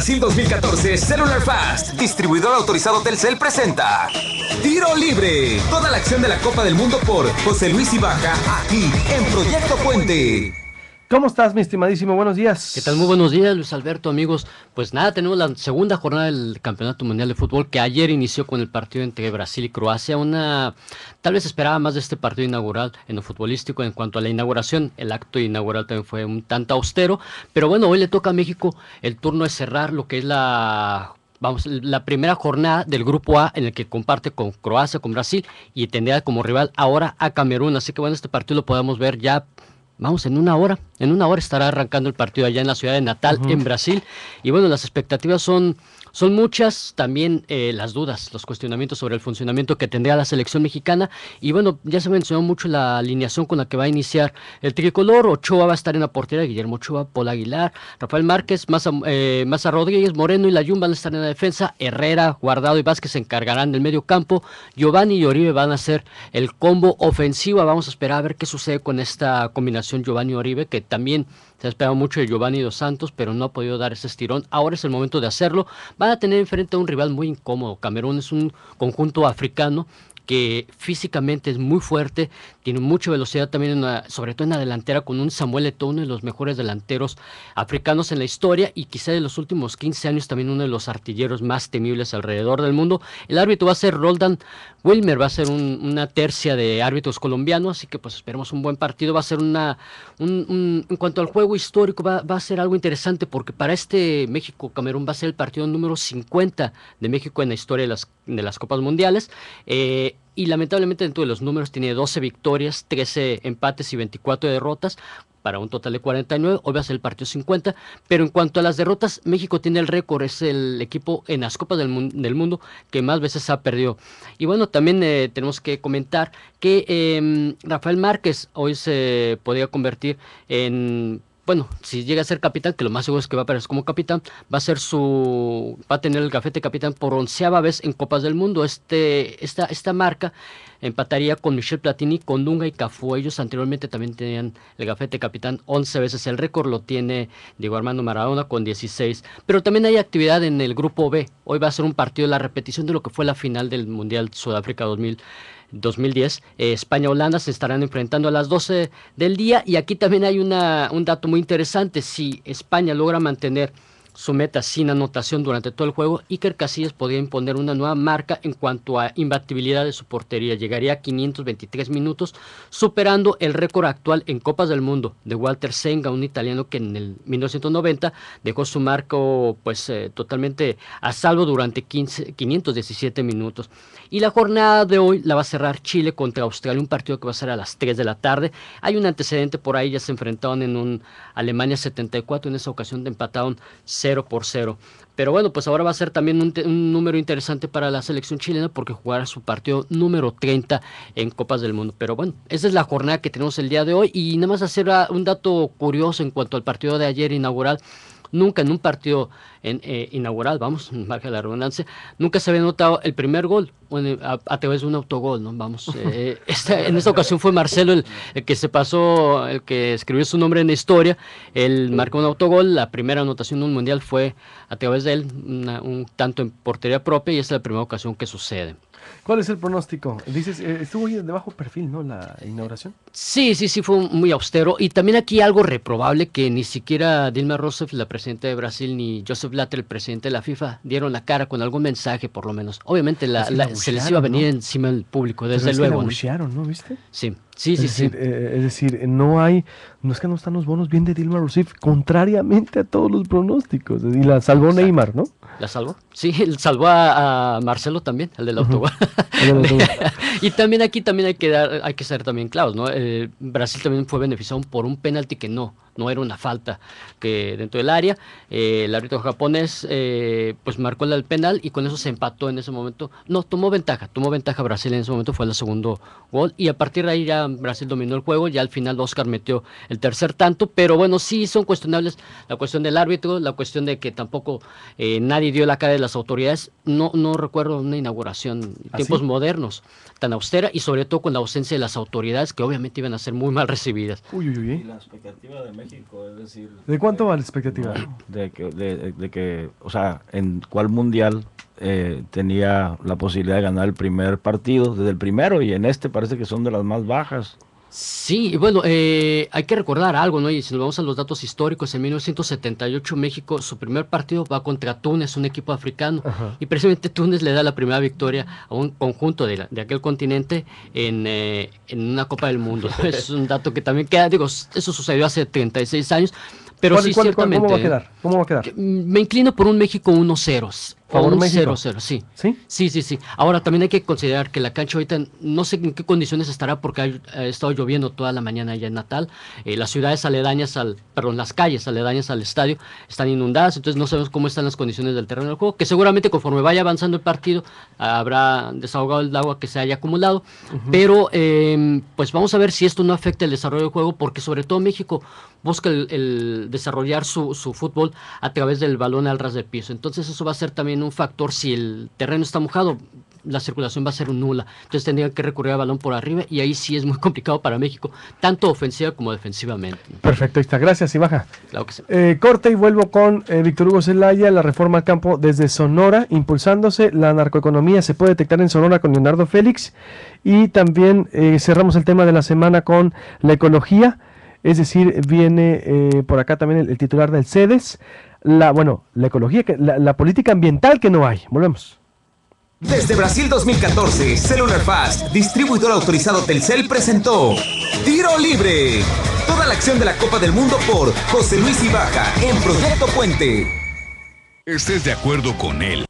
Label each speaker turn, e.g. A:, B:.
A: Brasil 2014 Cellular Fast, distribuidor autorizado Telcel presenta Tiro Libre, toda la acción de la Copa del Mundo por José Luis Ibaja, aquí en Proyecto Puente. ¿Cómo estás, mi estimadísimo? Buenos días. ¿Qué tal? Muy buenos días, Luis Alberto, amigos. Pues
B: nada, tenemos la segunda jornada del Campeonato Mundial de Fútbol que ayer inició con el partido entre Brasil y Croacia. Una tal vez esperaba más de este partido inaugural en lo futbolístico en cuanto a la inauguración. El acto inaugural también fue un tanto austero, pero bueno, hoy le toca a México el turno de cerrar lo que es la vamos, la primera jornada del grupo A en el que comparte con Croacia, con Brasil y tendría como rival ahora a Camerún. Así que bueno, este partido lo podemos ver ya Vamos, en una hora, en una hora estará arrancando el partido allá en la ciudad de Natal, en Brasil. Y bueno, las expectativas son son muchas también eh, las dudas, los cuestionamientos sobre el funcionamiento que tendría la selección mexicana. Y bueno, ya se mencionó mucho la alineación con la que va a iniciar el tricolor. Ochoa va a estar en la portería, Guillermo Ochoa, Paul Aguilar, Rafael Márquez, Maza, eh, Rodríguez, Moreno y Layun van a estar en la defensa. Herrera, Guardado y Vázquez se encargarán del medio campo. Giovanni y Oribe van a ser el combo ofensivo. Vamos a esperar a ver qué sucede con esta combinación Giovanni-Oribe, que también se ha esperado mucho de Giovanni Dos Santos, pero no ha podido dar ese estirón. Ahora es el momento de hacerlo van a tener enfrente a un rival muy incómodo. Camerún es un conjunto africano que físicamente es muy fuerte, tiene mucha velocidad también, sobre todo en la delantera, con un Samuel Eto'o, uno de los mejores delanteros africanos en la historia y quizá de los últimos 15 años también uno de los artilleros más temibles alrededor del mundo. El árbitro va a ser Roldan Wilmer, va a ser una tercia de árbitros colombianos, así que pues esperemos un buen partido. Va a ser una, un, en cuanto al juego histórico, va, a ser algo interesante porque para este México-Camerún va a ser el partido número 50 de México en la historia de las, de las Copas Mundiales. Eh, y lamentablemente dentro de los números tiene 12 victorias, 13 empates y 24 derrotas para un total de 49, hoy va a ser el partido 50, pero en cuanto a las derrotas, México tiene el récord, es el equipo en las Copas del, del Mundo que más veces ha perdido. Y bueno, también eh, tenemos que comentar que em, Rafael Márquez hoy se podía convertir en bueno, si llega a ser capitán, que lo más seguro es que va a aparecer como capitán, va a ser su, va a tener el gafete capitán por onceava vez en Copas del Mundo. Este, esta, esta marca empataría con Michel Platini, con Dunga y Cafu. Ellos anteriormente también tenían el gafete capitán once veces. El récord lo tiene Diego Armando Maradona con 16. Pero también hay actividad en el grupo B. Hoy va a ser un partido de la repetición de lo que fue la final del Mundial Sudáfrica 2000. 2010. Eh, España-Holanda se estarán enfrentando a las 12 del día y aquí también hay una, un dato muy interesante. Si España logra mantener su meta sin anotación durante todo el juego, Iker Casillas podría imponer una nueva marca en cuanto a imbatibilidad de su portería. Llegaría a 523 minutos, superando el récord actual en Copas del Mundo de Walter Senga, un italiano que en el 1990 dejó su marco pues eh, totalmente a salvo durante 15, 517 minutos. Y la jornada de hoy la va a cerrar Chile contra Australia, un partido que va a ser a las 3 de la tarde. Hay un antecedente por ahí, ya se enfrentaron en un Alemania 74, en esa ocasión empataron por 0. Pero bueno, pues ahora va a ser también un, un, número interesante para la selección chilena porque jugará su partido número 30 en Copas del Mundo. Pero bueno, esa es la jornada que tenemos el día de hoy. Y nada más hacer ah, un dato curioso en cuanto al partido de ayer inaugural Nunca en un partido eh, inaugural, vamos, marca la redundancia, nunca se había notado el primer gol a, través de un autogol, ¿no? Vamos, eh, en esta ocasión fue Marcelo el, que se pasó, el que escribió su nombre en la historia, él marcó un autogol, la primera anotación de un mundial fue a través de él, un tanto en portería propia y es la primera ocasión que sucede.
A: ¿Cuál es el pronóstico? Dices, eh, estuvo muy de bajo perfil, ¿no? La inauguración.
B: Sí, sí, sí, fue
A: muy austero. Y
B: también aquí algo reprobable que ni siquiera Dilma Rousseff, la presidenta de Brasil, ni Joseph Blatter, el presidente de la FIFA, dieron la cara con algún mensaje, por lo menos. Obviamente la, se les iba a venir
A: encima el público, desde luego. Que ¿no?
B: ¿Viste? Sí.
A: Sí, sí, eh, eh, es Decir, no hay, no es que no están los bonos bien de Dilma Rousseff, contrariamente a todos los pronósticos. Y la salvó Neymar, ¿no?
B: La salvó, sí, salvó a, a Marcelo también, el del autobús. y también aquí también hay que dar, hay que ser también claros, ¿no? Eh, Brasil también fue beneficiado por un penalti que no, no era una falta que dentro del área. Eh, el árbitro japonés eh, pues marcó el penal y con eso se empató en ese momento. No, tomó ventaja, tomó ventaja Brasil en ese momento, fue el segundo gol y a partir de ahí ya Brasil dominó el juego, ya al final Oscar metió el tercer tanto, pero bueno, sí son cuestionables la cuestión del árbitro, la cuestión de que tampoco eh, nadie dio la cara de las autoridades. No, no recuerdo una inauguración en ¿Ah, tiempos modernos tan austera y sobre todo con la ausencia de las autoridades que obviamente iban a ser muy mal recibidas.
A: Uy, uy, uy. la expectativa de México ¿De cuánto eh, va la expectativa? De que, de, que, o sea, en cuál mundial eh, tenía la posibilidad de ganar el primer partido, desde el primero, y en este parece que son de las más bajas.
B: Sí, bueno, eh, hay que recordar algo, ¿no? Y si nos vamos a los datos históricos, en 1978 México, su primer partido va contra Túnez, un equipo africano, y precisamente Túnez le da la primera victoria a un conjunto de, de aquel continente eh, en, una Copa del Mundo. es un dato que también queda, digo, eso sucedió hace 36 años, pero sí, ciertamente. ¿Cómo va a quedar? Me inclino por un México 1-0. Favor 0 sí. sí. ¿Sí? Sí, Ahora también hay que considerar que la cancha ahorita no sé en qué condiciones estará porque ha, estado lloviendo toda la mañana allá en Natal. Eh, las ciudades aledañas al, perdón, las calles aledañas al estadio están inundadas, entonces no sabemos cómo están las condiciones del terreno del juego, que seguramente conforme vaya avanzando el partido habrá desahogado el agua que se haya acumulado, pero em, pues vamos a ver si esto no afecta el desarrollo del juego porque sobre todo México busca el, desarrollar su, su fútbol a través del balón al ras del piso, entonces eso va a ser también un factor si el terreno está mojado la circulación va a ser un nula. Entonces tendría que recurrir al balón por arriba y ahí sí es muy complicado para México, tanto ofensiva como defensivamente.
A: Perfecto, ahí está. Gracias, y baja eh, corte y vuelvo con eh, Víctor Hugo Zelaya, la reforma al campo desde Sonora, impulsándose. La narcoeconomía se puede detectar en Sonora con Leonardo Félix. Y también eh, cerramos el tema de la semana con la ecología. Es decir, viene por acá también el, titular del CEDES la, bueno, la ecología, la, la política ambiental que no hay. Volvemos. Desde Brasil 2014, Cellular Fast, distribuidor autorizado Telcel, presentó Tiro Libre. Toda la acción de la Copa del Mundo por José Luis Ibaja en Proyecto Puente. Estés de acuerdo con él